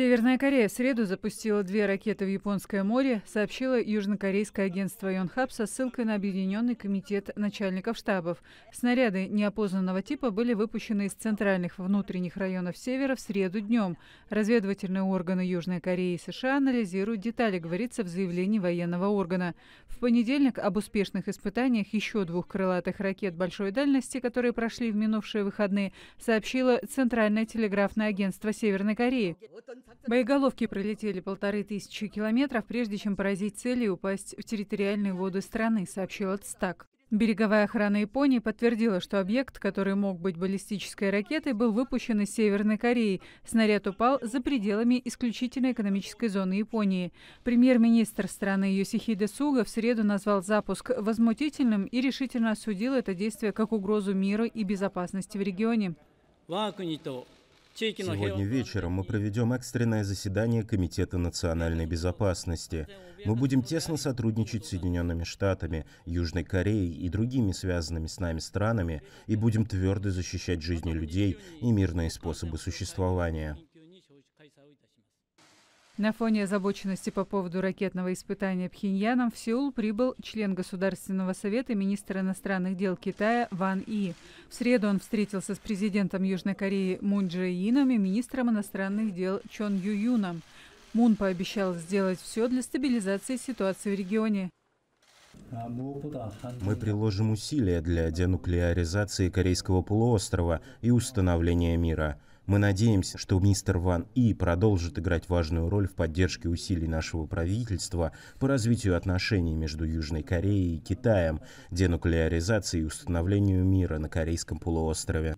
Северная Корея в среду запустила две ракеты в Японское море, сообщило южнокорейское агентство Йонхаб со ссылкой на Объединенный комитет начальников штабов. Снаряды неопознанного типа были выпущены из центральных внутренних районов Севера в среду днем. Разведывательные органы Южной Кореи и США анализируют детали, говорится в заявлении военного органа. В понедельник об успешных испытаниях еще двух крылатых ракет большой дальности, которые прошли в минувшие выходные, сообщило Центральное телеграфное агентство Северной Кореи. Боеголовки пролетели полторы тысячи километров, прежде чем поразить цели и упасть в территориальные воды страны, сообщил ЦТАК. Береговая охрана Японии подтвердила, что объект, который мог быть баллистической ракетой, был выпущен из Северной Кореи. Снаряд упал за пределами исключительно экономической зоны Японии. Премьер-министр страны Йосихиде Суга в среду назвал запуск возмутительным и решительно осудил это действие как угрозу миру и безопасности в регионе. Сегодня вечером мы проведем экстренное заседание Комитета национальной безопасности. Мы будем тесно сотрудничать с Соединенными Штатами, Южной Кореей и другими связанными с нами странами и будем твердо защищать жизни людей и мирные способы существования. На фоне озабоченности по поводу ракетного испытания Пхеньяном в Сеул прибыл член Государственного совета министр иностранных дел Китая Ван И. В среду он встретился с президентом Южной Кореи Мун Джи Ином и министром иностранных дел Чон Ю Юном. Мун пообещал сделать все для стабилизации ситуации в регионе. Мы приложим усилия для денуклеаризации Корейского полуострова и установления мира. Мы надеемся, что мистер Ван И продолжит играть важную роль в поддержке усилий нашего правительства по развитию отношений между Южной Кореей и Китаем, денуклеаризации и установлению мира на Корейском полуострове.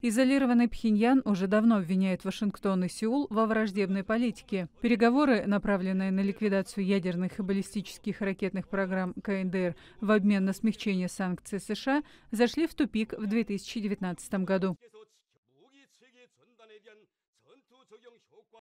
Изолированный Пхеньян уже давно обвиняет Вашингтон и Сеул во враждебной политике. Переговоры, направленные на ликвидацию ядерных и баллистических ракетных программ КНДР в обмен на смягчение санкций США, зашли в тупик в 2019 году.